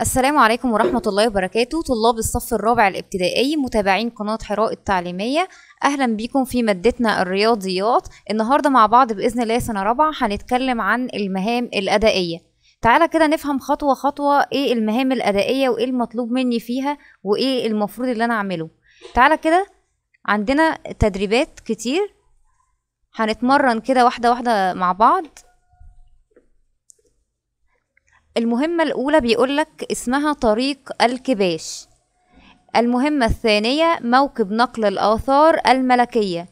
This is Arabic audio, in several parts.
السلام عليكم ورحمة الله وبركاته طلاب الصف الرابع الابتدائي متابعين قناة حراء التعليمية أهلا بيكم في مادتنا الرياضيات النهاردة مع بعض بإذن الله سنة رابعة هنتكلم عن المهام الأدائية تعالى كده نفهم خطوة خطوة إيه المهام الأدائية وإيه المطلوب مني فيها وإيه المفروض اللي أنا أعمله تعالى كده عندنا تدريبات كتير هنتمرن كده واحدة واحدة مع بعض المهمة الأولى بيقولك اسمها طريق الكباش المهمة الثانية موكب نقل الآثار الملكية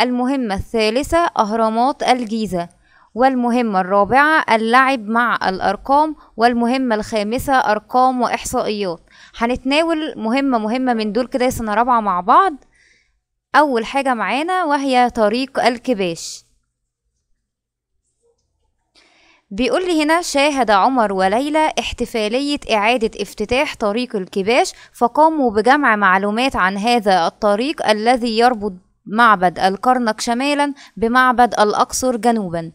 المهمة الثالثة أهرامات الجيزة والمهمة الرابعة اللعب مع الأرقام والمهمة الخامسة أرقام وإحصائيات هنتناول مهمة مهمة من دول كده سنة رابعة مع بعض أول حاجة معانا وهي طريق الكباش بيقول لي هنا شاهد عمر وليلى احتفالية إعادة افتتاح طريق الكباش فقاموا بجمع معلومات عن هذا الطريق الذي يربط معبد الكرنك شمالا بمعبد الأقصر جنوبا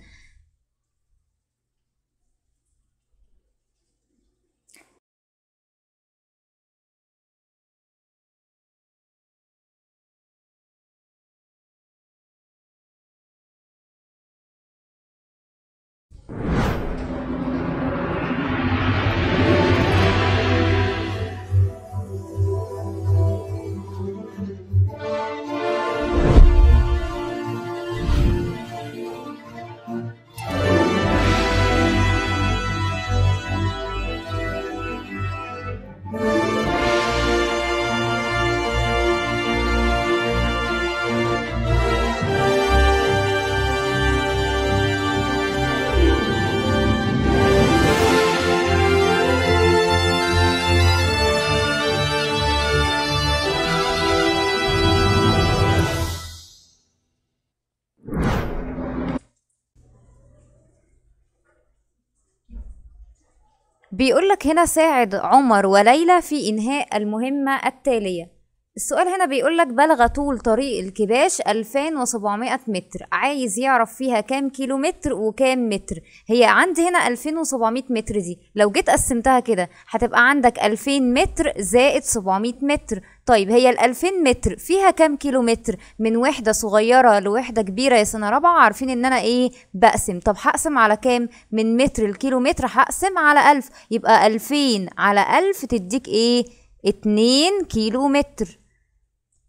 بيقول لك هنا ساعد عمر وليلى في إنهاء المهمة التالية السؤال هنا بيقول لك بلغ طول طريق الكباش 2700 متر عايز يعرف فيها كام كيلو متر وكام متر هي عندي هنا 2700 متر دي لو جيت قسمتها كده هتبقى عندك 2000 متر زائد 700 متر طيب هي ال 2000 متر فيها كام كيلو متر من وحده صغيره لوحده كبيره يا سنه رابعه عارفين ان انا ايه بقسم طب هقسم على كام من متر لكيلو متر هقسم على 1000 يبقى 2000 على 1000 تديك ايه 2 كيلو متر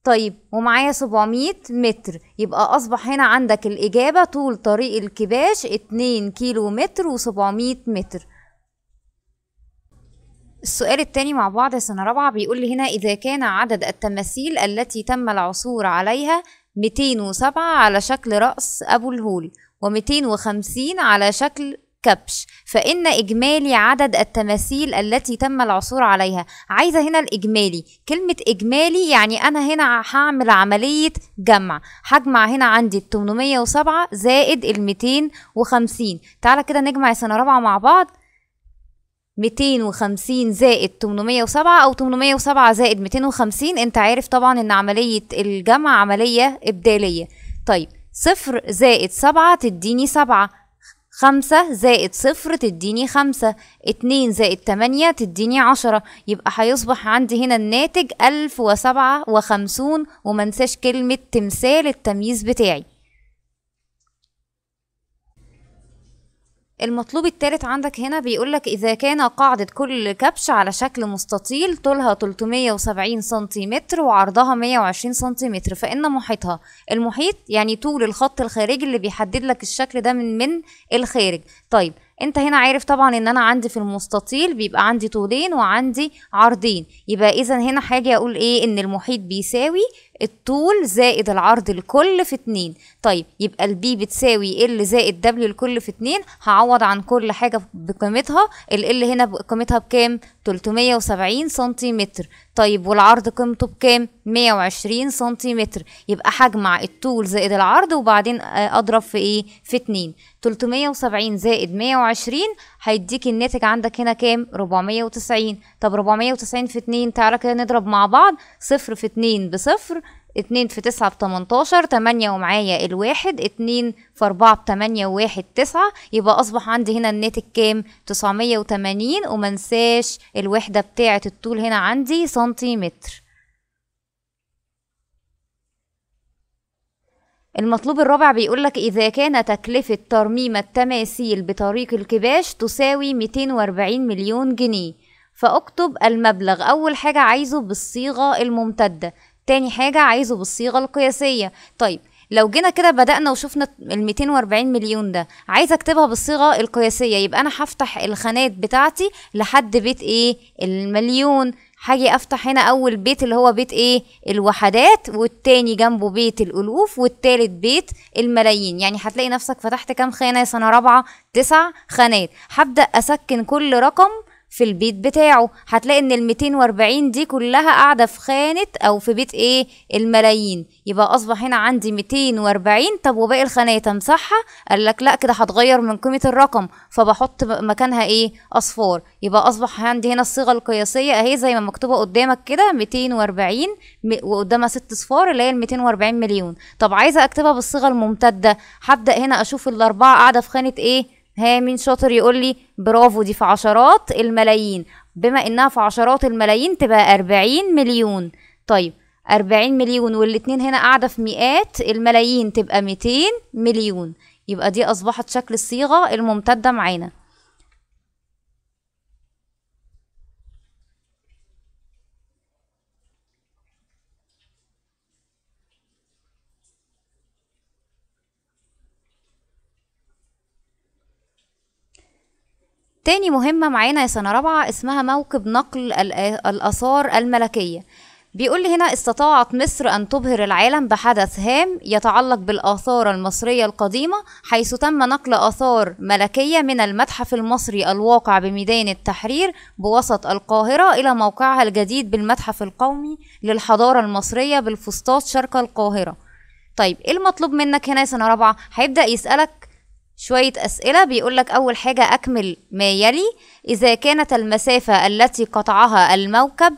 طيب ومعايا 700 متر يبقى أصبح هنا عندك الإجابة طول طريق الكباش 2 كيلو متر و700 متر السؤال الثاني مع بعض سنة رابعة بيقول لي هنا إذا كان عدد التماثيل التي تم العثور عليها 207 على شكل رأس أبو الهول و250 على شكل كبش فإن إجمالي عدد التماثيل التي تم العثور عليها عايزة هنا الإجمالي كلمة إجمالي يعني أنا هنا هعمل عملية جمع هجمع هنا عندي ال 807 زائد ال 250 تعالى كده نجمع سنة رابعة مع بعض 250 زائد 807 او 807 زائد 250 انت عارف طبعا ان عملية الجمع عملية ابدالية طيب صفر زائد سبعة تديني سبعة خمسة زائد صفر تديني خمسة اتنين زائد تمانية تديني عشرة يبقى هيصبح عندي هنا الناتج ألف وسبعة وخمسون ومنساش كلمة تمثال التمييز بتاعي المطلوب الثالث عندك هنا بيقولك إذا كان قاعدة كل كبش على شكل مستطيل طولها 370 سنتيمتر وعرضها 120 سنتيمتر فإن محيطها المحيط يعني طول الخط الخارجي اللي بيحدد لك الشكل ده من من الخارج طيب انت هنا عارف طبعا ان انا عندي في المستطيل بيبقى عندي طولين وعندي عرضين يبقى اذا هنا حاجة اقول ايه ان المحيط بيساوي الطول زائد العرض الكل في اتنين طيب يبقى البي بتساوي ال زائد دبليو الكل في اتنين هعوض عن كل حاجه بقيمتها ال هنا بقيمتها بكام 370 سنتيمتر طيب والعرض قيمته بكام 120 سنتيمتر يبقى هجمع الطول زائد العرض وبعدين آه، اضرب في ايه في 2 370 زائد 120 هيديك الناتج عندك هنا كام 490 طب 490 في 2 تعالى كده نضرب مع بعض صفر في 2 بصفر اتنين في تسعة بتمنتاشر تمانية ومعايا الواحد اتنين في أربعة بتمانية وواحد تسعة يبقى أصبح عندي هنا الناتج كام تسعمية وتمانين ومنساش الوحدة بتاعة الطول هنا عندي سنتيمتر المطلوب الرابع بيقولك إذا كان تكلفة ترميم التماثيل بطريق الكباش تساوي ميتين واربعين مليون جنيه فأكتب المبلغ أول حاجة عايزه بالصيغة الممتدة تاني حاجة عايزه بالصيغة القياسية طيب لو جينا كده بدأنا وشفنا ال 240 مليون ده عايزة اكتبها بالصيغة القياسية يبقى أنا هفتح الخانات بتاعتي لحد بيت إيه المليون هاجي افتح هنا اول بيت اللي هو بيت ايه الوحدات والتاني جنبه بيت الالوف والتالت بيت الملايين يعني هتلاقي نفسك فتحت كام خانه يا سنه رابعه تسع خانات هبدا اسكن كل رقم في البيت بتاعه هتلاقي ان ال 240 دي كلها قاعده في خانه او في بيت ايه الملايين يبقى اصبح هنا عندي 240 طب وباقي الخانات امسحها قال لك لا كده هتغير من قيمه الرقم فبحط مكانها ايه اصفار يبقى اصبح عندي هنا الصيغه القياسيه اهي زي ما مكتوبه قدامك كده 240 وقدامها ست صفار اللي هي ال 240 مليون طب عايزه اكتبها بالصيغه الممتده هبدا هنا اشوف الاربعه قاعده في خانه ايه ها مين شاطر يقول لي برافو دي في عشرات الملايين بما انها في عشرات الملايين تبقى 40 مليون طيب 40 مليون والاتنين هنا قاعده في مئات الملايين تبقى 200 مليون يبقى دي اصبحت شكل الصيغه الممتده معانا تاني مهمة معانا يا سنة رابعة اسمها موكب نقل الآثار الملكية بيقول لي هنا استطاعت مصر أن تبهر العالم بحدث هام يتعلق بالآثار المصرية القديمة حيث تم نقل آثار ملكية من المتحف المصري الواقع بميدان التحرير بوسط القاهرة إلى موقعها الجديد بالمتحف القومي للحضارة المصرية بالفسطاط شرق القاهرة طيب إيه المطلوب منك هنا يا سنة رابعة؟ هيبدأ يسألك شوية أسئلة بيقولك أول حاجة أكمل ما يلي إذا كانت المسافة التي قطعها الموكب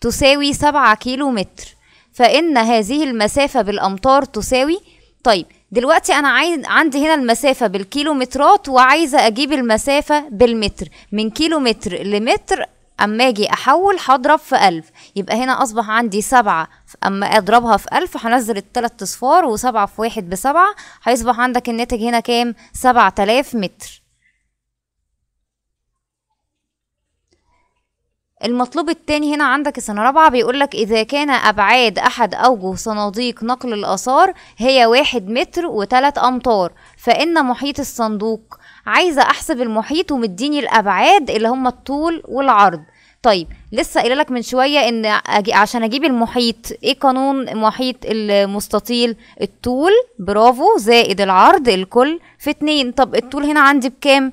تساوي سبعة كيلو متر فإن هذه المسافة بالأمتار تساوي طيب دلوقتي أنا عايز عندي هنا المسافة بالكيلومترات وعايزة أجيب المسافة بالمتر من كيلومتر لمتر اما اجي احول هضرب في ألف يبقى هنا اصبح عندي سبعة اما اضربها في ألف هنزل التلات اصفار وسبعة في واحد بسبعة هيصبح عندك الناتج هنا كام سبعة تلاف متر المطلوب التاني هنا عندك السنة رابعة بيقولك إذا كان أبعاد أحد أوجه صناديق نقل الآثار هي واحد متر وتلات أمتار فإن محيط الصندوق عايزه احسب المحيط ومديني الابعاد اللي هم الطول والعرض طيب لسه قايله لك من شويه ان أجي عشان اجيب المحيط ايه قانون محيط المستطيل الطول برافو زائد العرض الكل في اتنين طب الطول هنا عندي بكام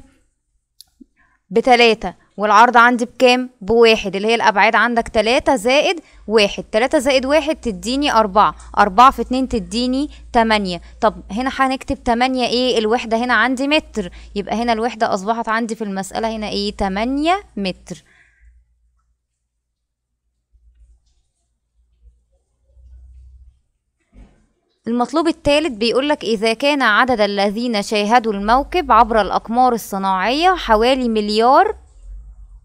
بتلاتة والعرض عندي بكام بواحد اللي هي الابعاد عندك تلاتة زائد واحد تلاتة زائد واحد تديني اربعة اربعة في اتنين تديني تمانية طب هنا هنكتب تمانية ايه الوحدة هنا عندي متر يبقى هنا الوحدة اصبحت عندي في المسألة هنا ايه تمانية متر المطلوب الثالث لك إذا كان عدد الذين شاهدوا الموكب عبر الأقمار الصناعية حوالي مليار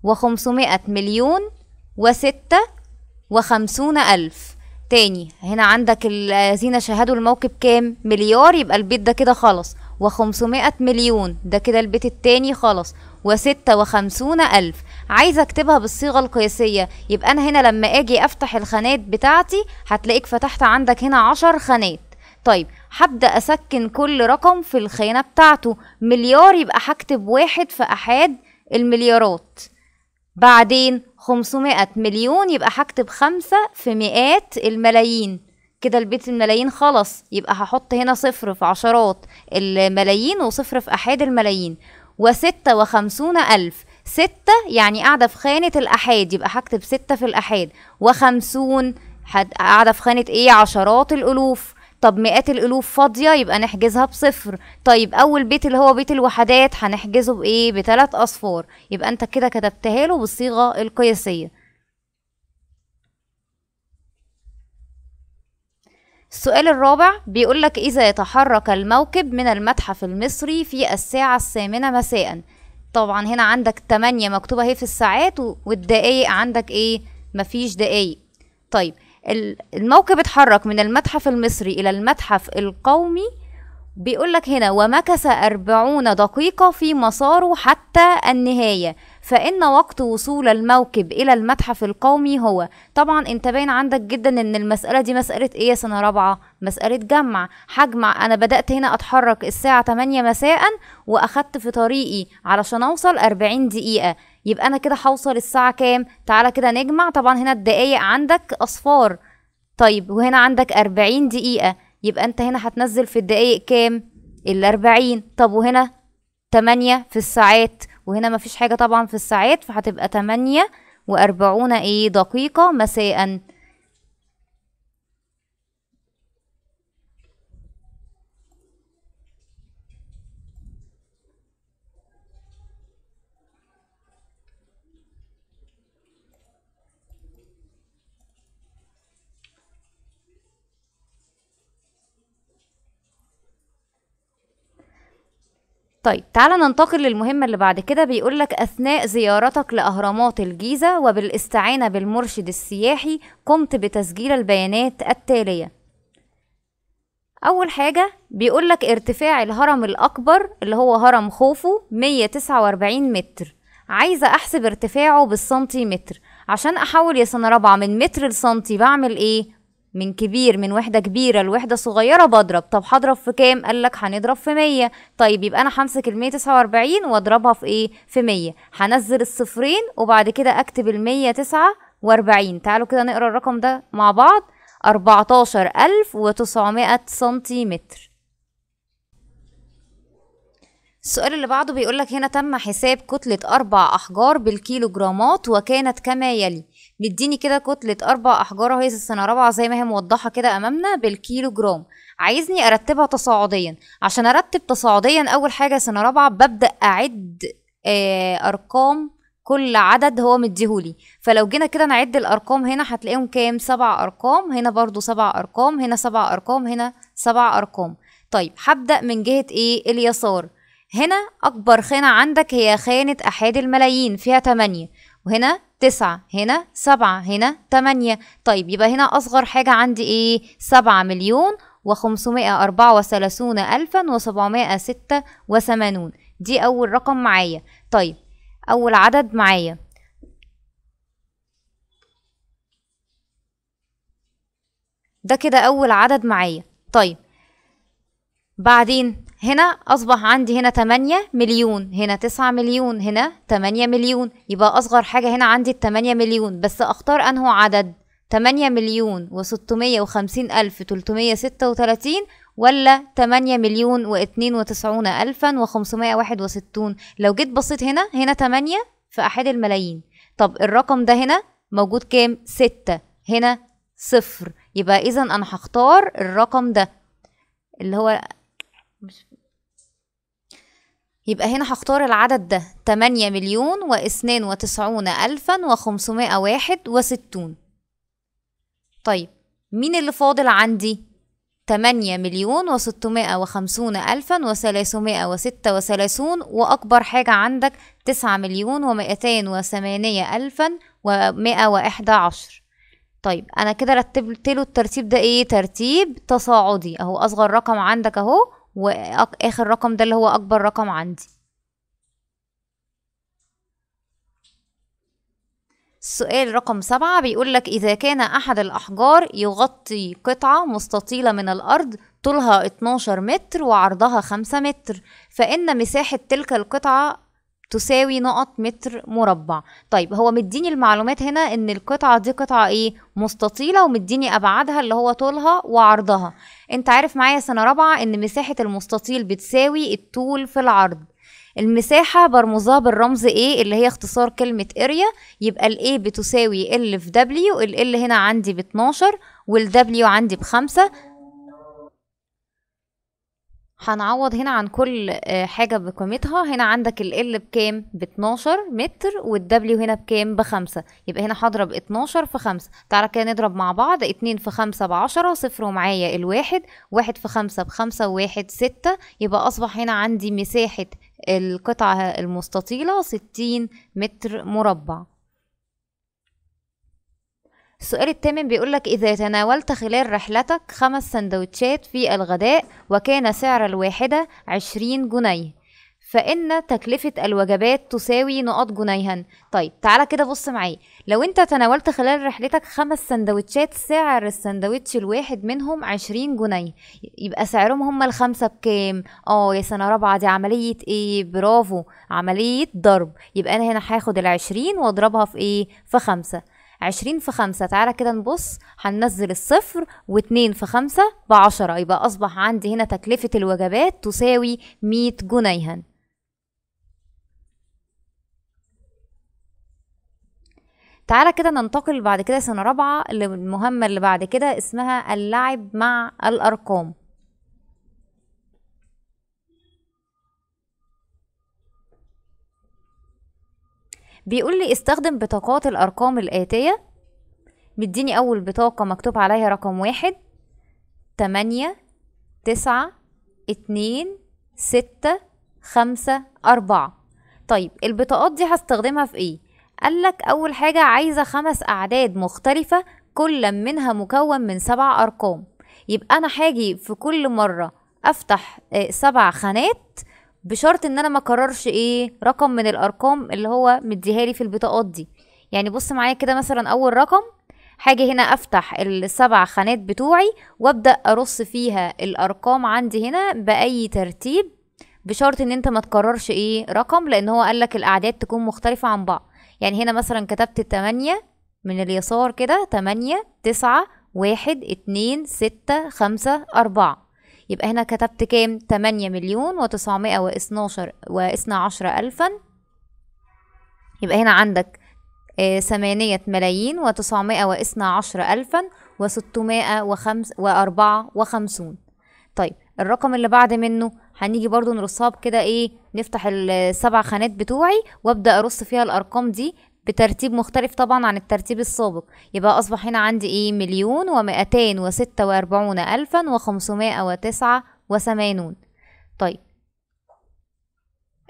وخمسمائة مليون وستة وخمسون ألف تاني هنا عندك الذين شاهدوا الموكب كام مليار يبقى البيت ده كده خلص وخمسمائة مليون ده كده البيت التاني خلص وستة وخمسون ألف عايزة أكتبها بالصيغة القياسية يبقى أنا هنا لما أجي أفتح الخانات بتاعتي هتلاقيك فتحت عندك هنا عشر خانات طيب هبدأ أسكن كل رقم في الخانة بتاعته مليار يبقى هكتب واحد في أحاد المليارات بعدين 500 مليون يبقى هكتب خمسة في مئات الملايين كده البيت الملايين خلص يبقى هحط هنا صفر في عشرات الملايين وصفر في أحاد الملايين وستة وخمسون ألف ستة يعني قاعدة في خانة الأحاد يبقى هكتب ستة في الأحاد وخمسون قاعدة في خانة إيه عشرات الألوف طب مئات الالوف فاضيه يبقى نحجزها بصفر طيب اول بيت اللي هو بيت الوحدات هنحجزه بايه بثلاث اصفار يبقى انت كده كتبتها له بالصيغه القياسيه السؤال الرابع بيقول لك إذا يتحرك الموكب من المتحف المصري في الساعة الثامنة مساء طبعا هنا عندك 8 مكتوبة اهي في الساعات والدقايق عندك ايه مفيش دقايق طيب الموكب اتحرك من المتحف المصري إلى المتحف القومي بيقول لك هنا ومكث أربعون دقيقة في مساره حتى النهاية فإن وقت وصول الموكب إلى المتحف القومي هو طبعا أنت باين عندك جدا إن المسألة دي مسألة إيه يا سنة رابعة مسألة جمع هجمع أنا بدأت هنا أتحرك الساعة 8 مساء وأخدت في طريقي علشان أوصل 40 دقيقة يبقى انا كده هوصل الساعه كام تعالى كده نجمع طبعا هنا الدقايق عندك اصفار طيب وهنا عندك 40 دقيقه يبقى انت هنا هتنزل في الدقايق كام ال 40 طب وهنا 8 في الساعات وهنا مفيش حاجه طبعا في الساعات فهتبقى 8 و40 ايه دقيقه مساء طيب تعالى ننتقل للمهمة اللي بعد كده بيقول لك أثناء زيارتك لأهرامات الجيزة وبالاستعانة بالمرشد السياحي قمت بتسجيل البيانات التالية أول حاجة بيقول لك ارتفاع الهرم الأكبر اللي هو هرم خوفو 149 متر عايزة أحسب ارتفاعه بالسنتيمتر عشان أحول يا سنة رابعة من متر لسنتي بعمل إيه؟ من كبير من وحدة كبيرة لوحدة صغيرة بضرب طب هضرب في كام؟ قال لك هنضرب في مية طيب يبقى أنا همسك المية تسعة وأربعين وأضربها في إيه؟ في مية هنزل الصفرين وبعد كده أكتب المية تسعة وأربعين تعالوا كده نقرا الرقم ده مع بعض أربعتاشر ألف وتسعمائة سنتيمتر السؤال اللي بعده بيقولك هنا تم حساب كتلة أربع أحجار بالكيلوغرامات وكانت كما يلي مديني كده كتله اربع احجار وهي السنه رابعه زي ما هي موضحه كده امامنا بالكيلو جرام عايزني ارتبها تصاعديا عشان ارتب تصاعديا اول حاجه سنه رابعه ببدا اعد آه، ارقام كل عدد هو مديهولي فلو جينا كده نعد الارقام هنا هتلاقيهم كام سبع ارقام هنا برضو سبع ارقام هنا سبع ارقام هنا سبع ارقام طيب هبدا من جهه ايه اليسار هنا اكبر خانه عندك هي خانه احاد الملايين فيها تمانية وهنا تسعة هنا سبعة هنا تمانية طيب يبقى هنا أصغر حاجة عندي إيه سبعة مليون وخمسمائة أربعة وثلاثون ألفا وسبعمائة ستة وثمانون دي أول رقم معايا طيب أول عدد معايا ده كده أول عدد معايا طيب بعدين هنا أصبح عندي هنا 8 مليون هنا 9 مليون هنا 8 مليون يبقى أصغر حاجة هنا عندي 8 مليون بس أختار أنه عدد 8 مليون و650 ألف 336 ولا 8 مليون و92 ألفا و561 لو جيت بصيت هنا هنا 8 في أحد الملايين طب الرقم ده هنا موجود كام 6 هنا صفر يبقى إذا أنا هختار الرقم ده اللي هو يبقى هنا هختار العدد ده 8 مليون واثنين وتسعون ألفا وخمسمائة واحد وستون طيب مين اللي فاضل عندي؟ 8 مليون وستمائة وخمسون ألفا وثلاثمائة وستة وثلاثون وأكبر حاجة عندك تسعة مليون ومائتين وثمانية ألفا ومائة وإحدى عشر طيب أنا كده رتبت له الترتيب ده إيه ترتيب تصاعدي أهو أصغر رقم عندك أهو واخر رقم ده اللي هو اكبر رقم عندي السؤال رقم سبعة بيقول لك إذا كان أحد الأحجار يغطي قطعة مستطيلة من الأرض طولها 12 متر وعرضها 5 متر فإن مساحة تلك القطعة تساوي نقط متر مربع طيب هو مديني المعلومات هنا ان القطعة دي قطعة ايه مستطيلة ومديني ابعادها اللي هو طولها وعرضها انت عارف معايا سنة رابعة ان مساحة المستطيل بتساوي الطول في العرض المساحة برمزها بالرمز A اللي هي اختصار كلمة area يبقى ال A بتساوي L في W ال L هنا عندي ب 12 وال W عندي بخمسة هنعوض هنا عن كل آه، حاجة بقيمتها هنا عندك ال L بكام ب 12 متر وال W هنا بكام ب 5 يبقى هنا هضرب 12 في 5 تعالى كده نضرب مع بعض 2 في 5 ب 10 صفر ومعايا الواحد 1 في 5 ب 5 و 1 6 يبقى أصبح هنا عندي مساحة القطعة المستطيلة 60 متر مربع السؤال الثامن بيقول لك إذا تناولت خلال رحلتك خمس سندوتشات في الغداء وكان سعر الواحدة عشرين جنيه فإن تكلفة الوجبات تساوي نقاط جنيها طيب تعالى كده بص معايا لو انت تناولت خلال رحلتك خمس سندوتشات سعر السندوتش الواحد منهم عشرين جنيه يبقى سعرهم هما الخمسة بكام اه يا سنة رابعة دي عملية ايه برافو عملية ضرب يبقى انا هنا هاخد العشرين واضربها في ايه في خمسة عشرين في خمسة تعالى كده نبص هننزل الصفر واتنين في خمسة بعشرة يبقى أصبح عندي هنا تكلفة الوجبات تساوي مية جنيها تعالى كده ننتقل بعد كده سنة رابعة للمهمة اللي بعد كده اسمها اللعب مع الأرقام بيقول لي استخدم بطاقات الارقام الاتيه مديني اول بطاقه مكتوب عليها رقم واحد تمانية تسعة اتنين ستة خمسة أربعة طيب البطاقات دي هستخدمها في ايه قالك اول حاجة عايزة خمس اعداد مختلفة كل منها مكون من سبع ارقام يبقى انا هاجي في كل مرة افتح آه، سبع خانات بشرط ان انا ما اكررش ايه رقم من الارقام اللي هو مديها لي في البطاقات دي يعني بص معايا كده مثلا اول رقم هاجي هنا افتح السبع خانات بتوعي وابدا ارص فيها الارقام عندي هنا باي ترتيب بشرط ان انت ما تكررش ايه رقم لان هو قالك الاعداد تكون مختلفه عن بعض يعني هنا مثلا كتبت 8 من اليسار كده 8 9 1 2 6 5 4 يبقى هنا كتبت كام تمانية مليون وتسعمائة واثناشر واثنا عشر ألفا يبقى هنا عندك آه، ثمانية ملايين وتسعمائة واثنا عشر ألفا وستمائة وخمس وأربعة وخمسون طيب الرقم اللي بعد منه هنيجي برضو نرصها بكده ايه نفتح السبع خانات بتوعي وابدا ارص فيها الارقام دي بترتيب مختلف طبعا عن الترتيب السابق يبقى أصبح هنا عندي إيه مليون ومائتين وستة وأربعون ألفا وخمسمائة وتسعة وثمانون طيب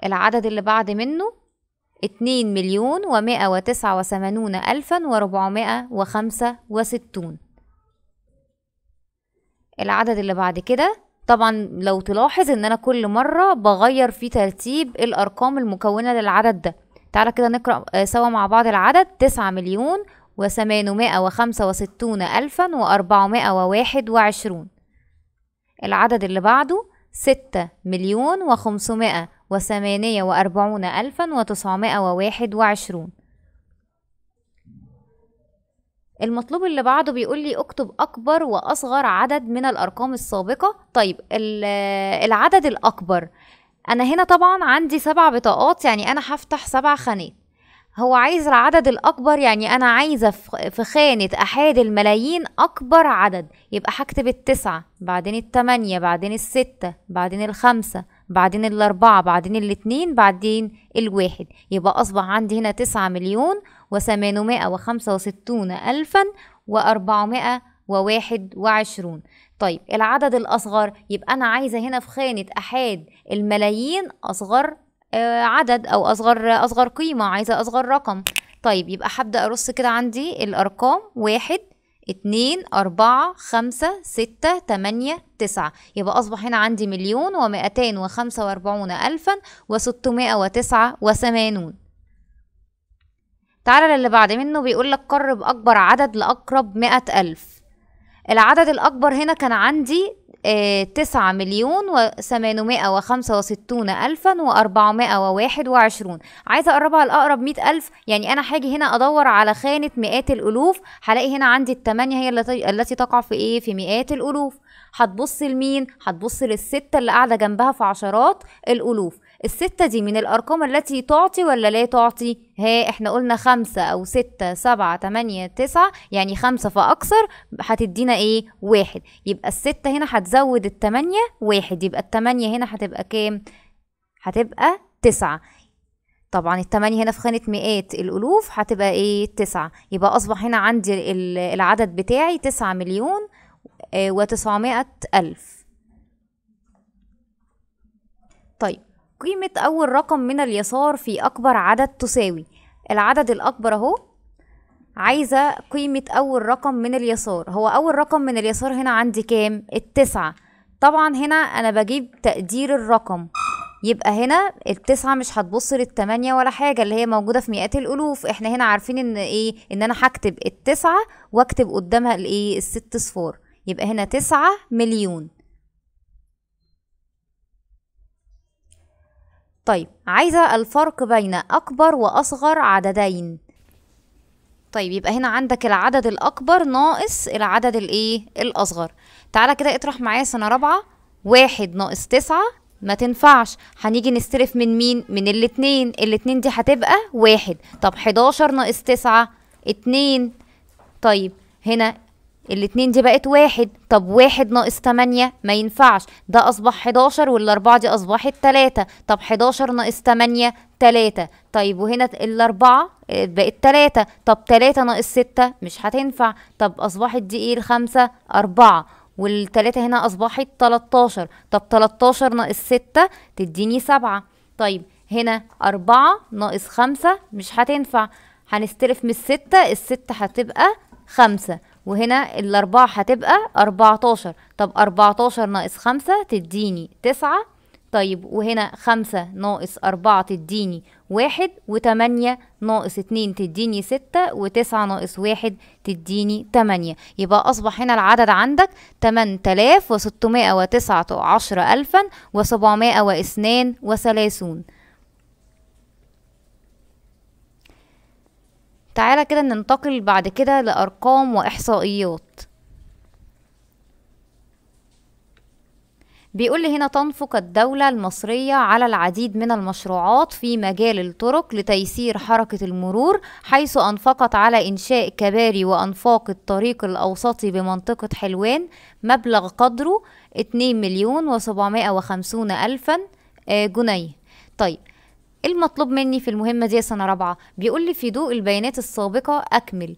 العدد اللي بعد منه اتنين مليون ومائة وتسعة وثمانون ألفا وربعمائة وخمسة وستون العدد اللي بعد كده طبعا لو تلاحظ ان انا كل مرة بغير في ترتيب الارقام المكونة للعدد ده تعالى كده نقرأ آه، سوا مع بعض العدد تسعة مليون وثمانمائة وخمسة وستون ألفا وأربعمائة وواحد وعشرون العدد اللي بعده ستة مليون وخمسمائة وثمانية وأربعون ألفا وتسعمائة وواحد وعشرون المطلوب اللي بعده بيقول لي اكتب اكبر واصغر عدد من الارقام السابقه طيب آه، العدد الاكبر انا هنا طبعا عندي سبع بطاقات يعني انا هفتح سبع خانات هو عايز العدد الأكبر يعني أنا عايزة في خانة أحاد الملايين أكبر عدد يبقى هكتب التسعة بعدين التمانية بعدين الستة بعدين الخمسة بعدين الأربعة بعدين الاتنين بعدين الواحد يبقى أصبح عندي هنا تسعة مليون وثمانمائة وخمسة وستون ألفا وأربعمائة وواحد وعشرون طيب العدد الأصغر يبقى أنا عايزة هنا في خانة أحاد الملايين أصغر آه، عدد أو أصغر أصغر قيمة عايزة أصغر رقم طيب يبقى هبدأ أرص كده عندي الأرقام واحد اتنين أربعة خمسة ستة تمانية تسعة يبقى أصبح هنا عندي مليون ومائتين وخمسة وأربعون ألفا وستمائة وتسعة وثمانون تعالى للي بعد منه بيقول لك قرب أكبر عدد لأقرب مائة ألف العدد الأكبر هنا كان عندي آه، تسعة مليون وثمانمائة وخمسة وستون ألفا وأربعمائة وواحد وعشرون عايزة أقربها لأقرب مئة ألف يعني أنا هاجي هنا أدور على خانة مئات الألوف هلاقي هنا عندي التمانية هي التي تقع في إيه في مئات الألوف هتبص لمين هتبص للستة اللي قاعدة جنبها في عشرات الألوف الستة دي من الأرقام التي تعطي ولا لا تعطي هي احنا قلنا خمسة أو ستة سبعة تمانية تسعة يعني خمسة فأكثر هتدينا ايه واحد يبقى الستة هنا هتزود التمانية واحد يبقى التمانية هنا هتبقى كام هتبقى تسعة طبعا التمانية هنا في خانة مئات الألوف هتبقى ايه تسعة يبقى أصبح هنا عندي العدد بتاعي تسعة مليون آه، وتسعمائة ألف طيب قيمة أول رقم من اليسار في أكبر عدد تساوي العدد الأكبر أهو عايزة قيمة أول رقم من اليسار هو أول رقم من اليسار هنا عندي كام؟ التسعة طبعا هنا أنا بجيب تقدير الرقم يبقى هنا التسعة مش هتبص للتمانية ولا حاجة اللي هي موجودة في مئات الألوف احنا هنا عارفين ان ايه ان انا هكتب التسعة واكتب قدامها الايه الست صفار يبقى هنا تسعة مليون طيب عايزة الفرق بين أكبر وأصغر عددين طيب يبقى هنا عندك العدد الأكبر ناقص العدد الإيه؟ الأصغر تعالى كده اطرح معايا سنة رابعة واحد ناقص تسعة ما تنفعش هنيجي نستلف من مين؟ من الاتنين الاتنين دي هتبقى واحد طب حداشر ناقص تسعة اتنين طيب هنا الاتنين دي بقت واحد طب واحد ناقص تمانية ما ينفعش ده أصبح حداشر والأربعة دي أصبحت تلاتة طب حداشر ناقص تمانية تلاتة طيب وهنا الأربعة آه، بقت تلاتة طب تلاتة ناقص ستة مش هتنفع طب أصبحت دي إيه الخمسة أربعة والتلاتة هنا أصبحت تلاتاشر طب تلاتاشر ناقص ستة تديني سبعة طيب هنا أربعة ناقص خمسة مش هتنفع هنستلف من الستة الستة هتبقى خمسة وهنا الأربعة هتبقى اربعتاشر طب اربعتاشر ناقص خمسة تديني تسعة طيب وهنا خمسة ناقص أربعة تديني واحد وتمانية ناقص اتنين تديني ستة وتسعة ناقص واحد تديني تمانية يبقى أصبح هنا العدد عندك تمن تلاف وستمائة وتسعة عشر ألفا وسبعمائة واثنان وثلاثون تعالى كده ننتقل بعد كده لأرقام وإحصائيات بيقول لي هنا تنفق الدولة المصرية على العديد من المشروعات في مجال الطرق لتيسير حركة المرور حيث أنفقت على إنشاء كباري وأنفاق الطريق الأوسطي بمنطقة حلوان مبلغ قدره 2 مليون و750 ألفا آه، جنيه طيب المطلوب مني في المهمة دي سنة رابعة بيقول لي في ضوء البيانات السابقة أكمل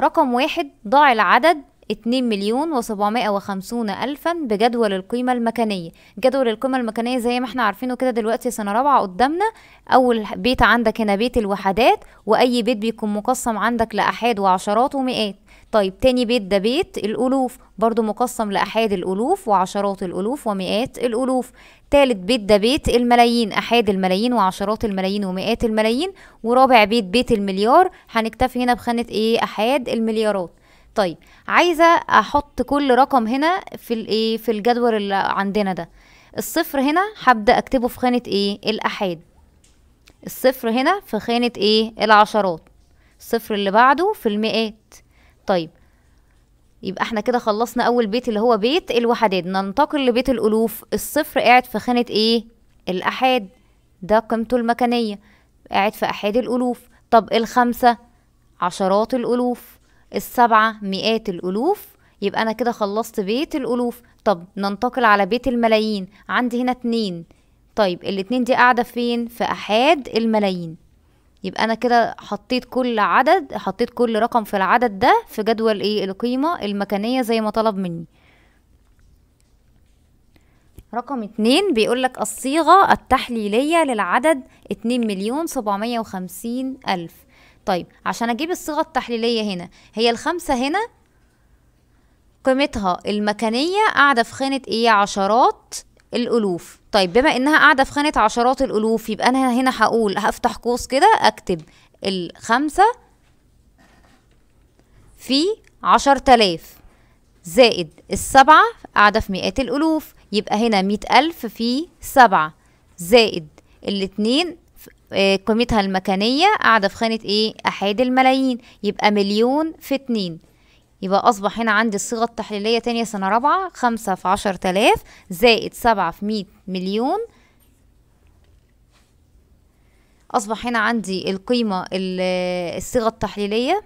رقم واحد ضاع العدد 2 مليون و وخمسون ألفا بجدول القيمة المكانية جدول القيمة المكانية زي ما احنا عارفينه كده دلوقتي سنة رابعة قدامنا أول بيت عندك هنا بيت الوحدات وأي بيت بيكون مقسم عندك لأحاد وعشرات ومئات طيب تاني بيت ده بيت الألوف برضو مقسم لأحاد الألوف وعشرات الألوف ومئات الألوف تالت بيت ده بيت الملايين أحاد الملايين وعشرات الملايين ومئات الملايين ورابع بيت بيت المليار هنكتفي هنا بخانة إيه أحاد المليارات طيب عايزة أحط كل رقم هنا في الإيه في الجدول اللي عندنا ده الصفر هنا هبدأ أكتبه في خانة إيه الأحاد الصفر هنا في خانة إيه العشرات الصفر اللي بعده في المئات طيب يبقى احنا كده خلصنا اول بيت اللي هو بيت الوحدات ننتقل لبيت الالوف الصفر قاعد في خانه ايه الاحاد ده قيمته المكانيه قاعد في احاد الالوف طب الخمسه عشرات الالوف السبعه مئات الالوف يبقى انا كده خلصت بيت الالوف طب ننتقل على بيت الملايين عندي هنا اتنين طيب الاتنين دي قاعده فين في احاد الملايين يبقى انا كده حطيت كل عدد حطيت كل رقم في العدد ده في جدول ايه القيمه المكانيه زي ما طلب مني رقم اتنين بيقولك الصيغة التحليلية للعدد اتنين مليون سبعمية وخمسين ألف طيب عشان أجيب الصيغة التحليلية هنا هي الخمسة هنا قيمتها المكانية قاعدة في خانة ايه عشرات الالوف طيب بما انها قاعده في خانه عشرات الالوف يبقى انا هنا هقول هفتح قوس كده اكتب الخمسه في عشر تلاف زائد السبعة قاعدة في مئات الألوف يبقى هنا مئة ألف في سبعة زائد الاتنين آه، قيمتها المكانية قاعدة في خانة ايه أحاد الملايين يبقى مليون في اتنين يبقى أصبح هنا عندي الصيغة التحليلية تانية سنة رابعة خمسة في عشر تلاف زائد سبعة في مية مليون أصبح هنا عندي القيمة الصيغة التحليلية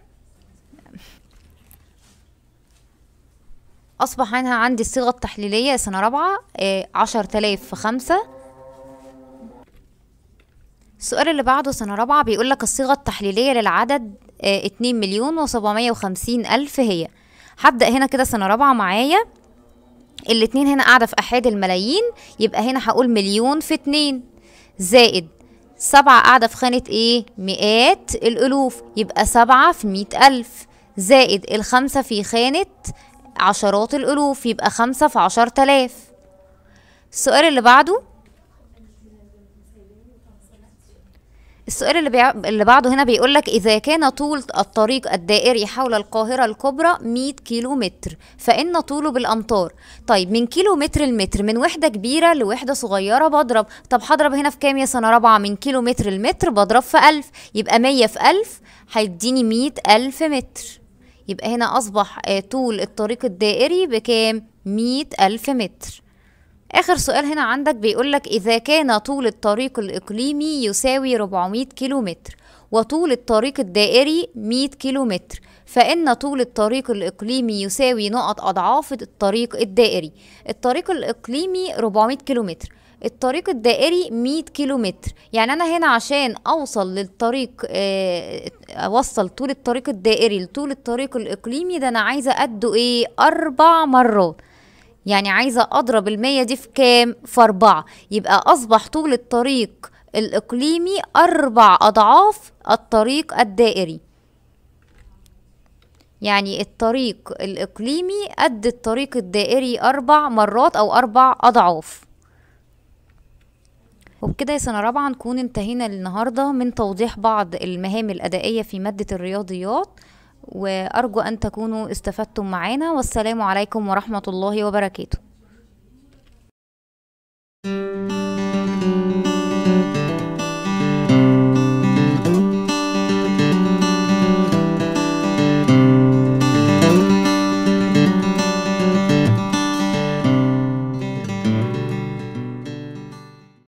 أصبح هنا عندي الصيغة التحليلية سنة رابعة آه، عشر تلاف في خمسة السؤال اللي بعده سنة رابعة بيقول لك الصيغة التحليلية للعدد 2 آه، مليون و750 ألف هي هبدأ هنا كده سنة رابعة معايا الاتنين هنا قاعدة في أحد الملايين يبقى هنا هقول مليون في اتنين زائد سبعة قاعدة في خانة ايه مئات الألوف يبقى سبعة في مئة ألف زائد الخمسة في خانة عشرات الألوف يبقى خمسة في عشر تلاف السؤال اللي بعده السؤال اللي بيع... اللي بعده هنا بيقول لك اذا كان طول الطريق الدائري حول القاهره الكبرى 100 كيلو متر فان طوله بالامتار طيب من كيلو متر لمتر من وحده كبيره لوحده صغيره بضرب طب هضرب هنا في كام يا سنه رابعه من كيلو متر لمتر بضرب في ألف يبقى 100 في ألف هيديني ألف متر يبقى هنا اصبح آه، طول الطريق الدائري بكام ألف متر آخر سؤال هنا عندك بيقولك إذا كان طول الطريق الإقليمي يساوي 400 كيلومتر وطول الطريق الدائري 100 كيلومتر فإن طول الطريق الإقليمي يساوي نقط أضعاف الطريق الدائري الطريق الإقليمي 400 كيلومتر الطريق الدائري 100 كيلومتر يعني انا هنا عشان اوصل للطريق آه، اوصل طول الطريق الدائري لطول الطريق الاقليمي ده انا عايزه قده ايه اربع مرات يعني عايزة أضرب المية دي في كام؟ في أربعة يبقى أصبح طول الطريق الإقليمي أربع أضعاف الطريق الدائري يعني الطريق الإقليمي قد الطريق الدائري أربع مرات أو أربع أضعاف وبكده يا سنة رابعة نكون انتهينا النهاردة من توضيح بعض المهام الأدائية في مادة الرياضيات وأرجو أن تكونوا استفدتم معنا والسلام عليكم ورحمة الله وبركاته